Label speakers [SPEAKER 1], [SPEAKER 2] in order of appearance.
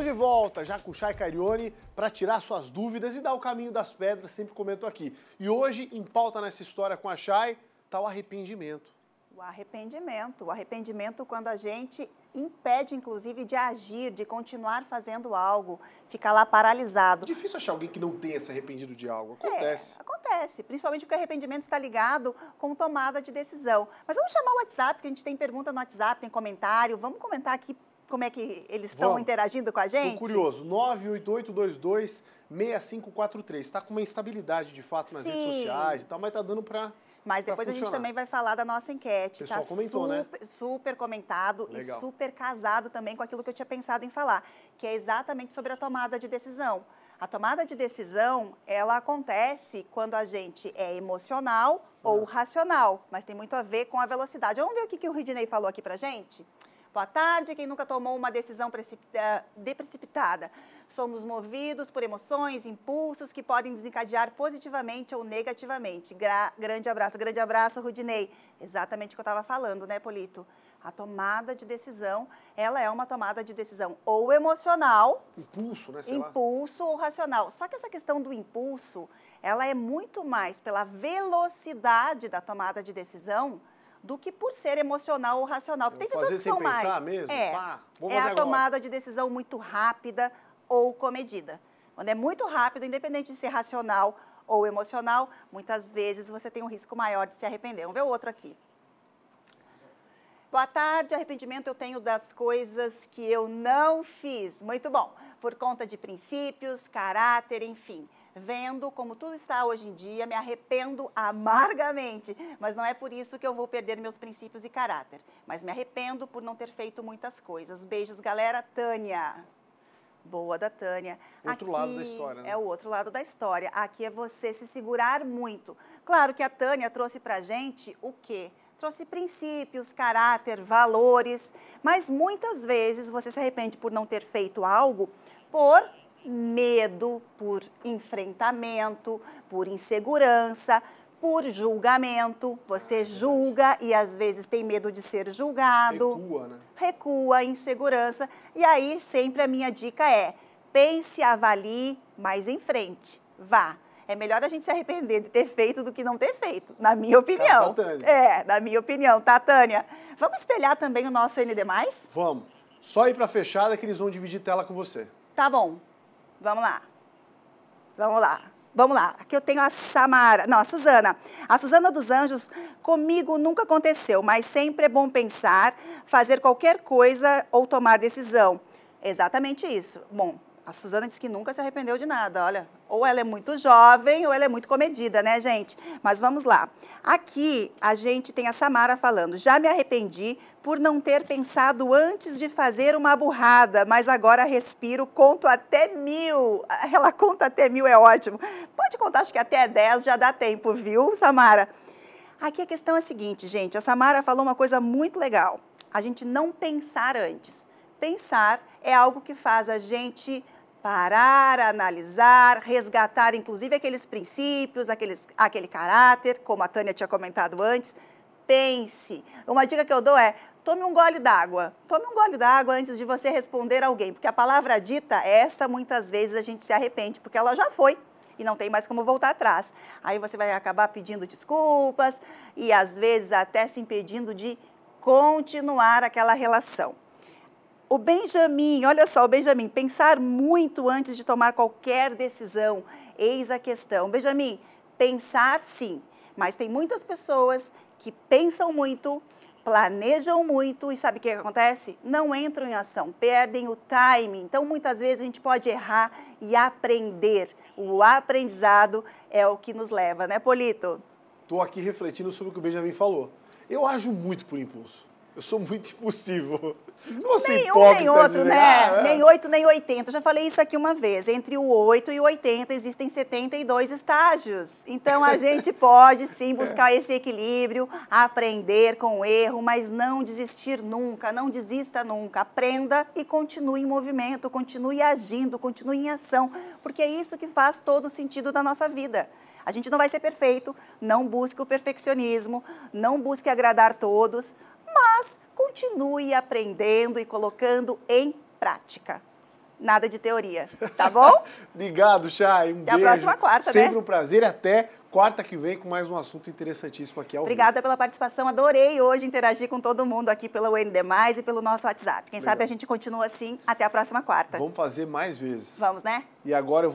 [SPEAKER 1] Estou de volta já com o Chay Carione para tirar suas dúvidas e dar o caminho das pedras, sempre comento aqui. E hoje, em pauta nessa história com a Chay, está o arrependimento. O arrependimento. O arrependimento quando a gente impede, inclusive, de agir, de continuar fazendo algo, ficar lá paralisado. É difícil achar alguém que não tenha se arrependido de algo. Acontece. É, acontece, principalmente porque o arrependimento está ligado com tomada de decisão. Mas vamos chamar o WhatsApp, que a gente tem pergunta no WhatsApp, tem comentário. Vamos comentar aqui como é que eles estão interagindo com a gente? Tô curioso. 98822 6543. Está com uma instabilidade de fato nas Sim. redes sociais e tal, mas está dando para mas depois a gente também vai falar da nossa enquete. O tá pessoal tá comentou, super, né? Super comentado Legal. e super casado também com aquilo que eu tinha pensado em falar, que é exatamente sobre a tomada de decisão. A tomada de decisão, ela acontece quando a gente é emocional ah. ou racional, mas tem muito a ver com a velocidade. Vamos ver o que, que o Ridney falou aqui pra gente? Boa tarde, quem nunca tomou uma decisão precipita, eh, deprecipitada. Somos movidos por emoções, impulsos que podem desencadear positivamente ou negativamente. Gra grande abraço, grande abraço, Rudinei. Exatamente o que eu estava falando, né, Polito? A tomada de decisão, ela é uma tomada de decisão ou emocional, impulso, né, sei impulso lá. ou racional. Só que essa questão do impulso, ela é muito mais pela velocidade da tomada de decisão do que por ser emocional ou racional. Porque tem pessoas que são mais. Mesmo? É, Pá, é a agora. tomada de decisão muito rápida ou comedida. Quando é muito rápido, independente de ser racional ou emocional, muitas vezes você tem um risco maior de se arrepender. Vamos ver o outro aqui. Boa tarde, arrependimento eu tenho das coisas que eu não fiz. Muito bom. Por conta de princípios, caráter, enfim vendo como tudo está hoje em dia, me arrependo amargamente, mas não é por isso que eu vou perder meus princípios e caráter. Mas me arrependo por não ter feito muitas coisas. Beijos, galera. Tânia. Boa da Tânia. Outro Aqui lado da história. Né? É o outro lado da história. Aqui é você se segurar muito. Claro que a Tânia trouxe pra gente o quê? Trouxe princípios, caráter, valores, mas muitas vezes você se arrepende por não ter feito algo por medo, por enfrentamento, por insegurança, por julgamento. Você ah, é julga e às vezes tem medo de ser julgado. Recua, né? Recua, insegurança. E aí sempre a minha dica é: pense, avalie, mas em frente. Vá. É melhor a gente se arrepender de ter feito do que não ter feito, na minha tá, opinião. Tá, tá, é, na minha opinião, tá, Tânia? Vamos espelhar também o nosso ND+. Vamos. Só ir para fechada que eles vão dividir tela com você. Tá bom. Vamos lá. Vamos lá. Vamos lá. Aqui eu tenho a Samara. Não, a Suzana. A Suzana dos Anjos, comigo nunca aconteceu, mas sempre é bom pensar, fazer qualquer coisa ou tomar decisão. Exatamente isso. Bom, a Suzana disse que nunca se arrependeu de nada, olha. Ou ela é muito jovem ou ela é muito comedida, né, gente? Mas vamos lá. Aqui a gente tem a Samara falando: já me arrependi por não ter pensado antes de fazer uma burrada, mas agora respiro, conto até mil. Ela conta até mil, é ótimo. Pode contar, acho que até dez já dá tempo, viu, Samara? Aqui a questão é a seguinte, gente: a Samara falou uma coisa muito legal. A gente não pensar antes pensar é algo que faz a gente parar, analisar, resgatar inclusive aqueles princípios, aqueles, aquele caráter, como a Tânia tinha comentado antes. Pense. Uma dica que eu dou é: tome um gole d'água. Tome um gole d'água antes de você responder alguém, porque a palavra dita, essa muitas vezes a gente se arrepende, porque ela já foi e não tem mais como voltar atrás. Aí você vai acabar pedindo desculpas e às vezes até se impedindo de continuar aquela relação. O Benjamin, olha só, o Benjamin, pensar muito antes de tomar qualquer decisão, eis a questão. Benjamin, pensar sim, mas tem muitas pessoas que pensam muito, planejam muito e sabe o que acontece? Não entram em ação, perdem o timing. Então, muitas vezes a gente pode errar e aprender. O aprendizado é o que nos leva, né, Polito? Estou aqui refletindo sobre o que o Benjamin falou. Eu ajo muito por impulso. Eu sou muito impossível. Não nem um, nem outro, né? Ah, é. Nem 8, nem 80. Eu já falei isso aqui uma vez. Entre o 8 e o 80 existem 72 estágios. Então a gente pode sim buscar esse equilíbrio, aprender com o erro, mas não desistir nunca, não desista nunca. Aprenda e continue em movimento, continue agindo, continue em ação, porque é isso que faz todo o sentido da nossa vida. A gente não vai ser perfeito, não busque o perfeccionismo, não busque agradar todos, mas continue aprendendo e colocando em prática. Nada de teoria, tá bom? Obrigado, Chay. Um Até beijo. a próxima quarta, né? Sempre né? um prazer. Até quarta que vem com mais um assunto interessantíssimo aqui ao Obrigada vivo. pela participação. Adorei hoje interagir com todo mundo aqui pelo UND+, e pelo nosso WhatsApp. Quem Legal. sabe a gente continua assim até a próxima quarta. Vamos fazer mais vezes. Vamos, né? E agora eu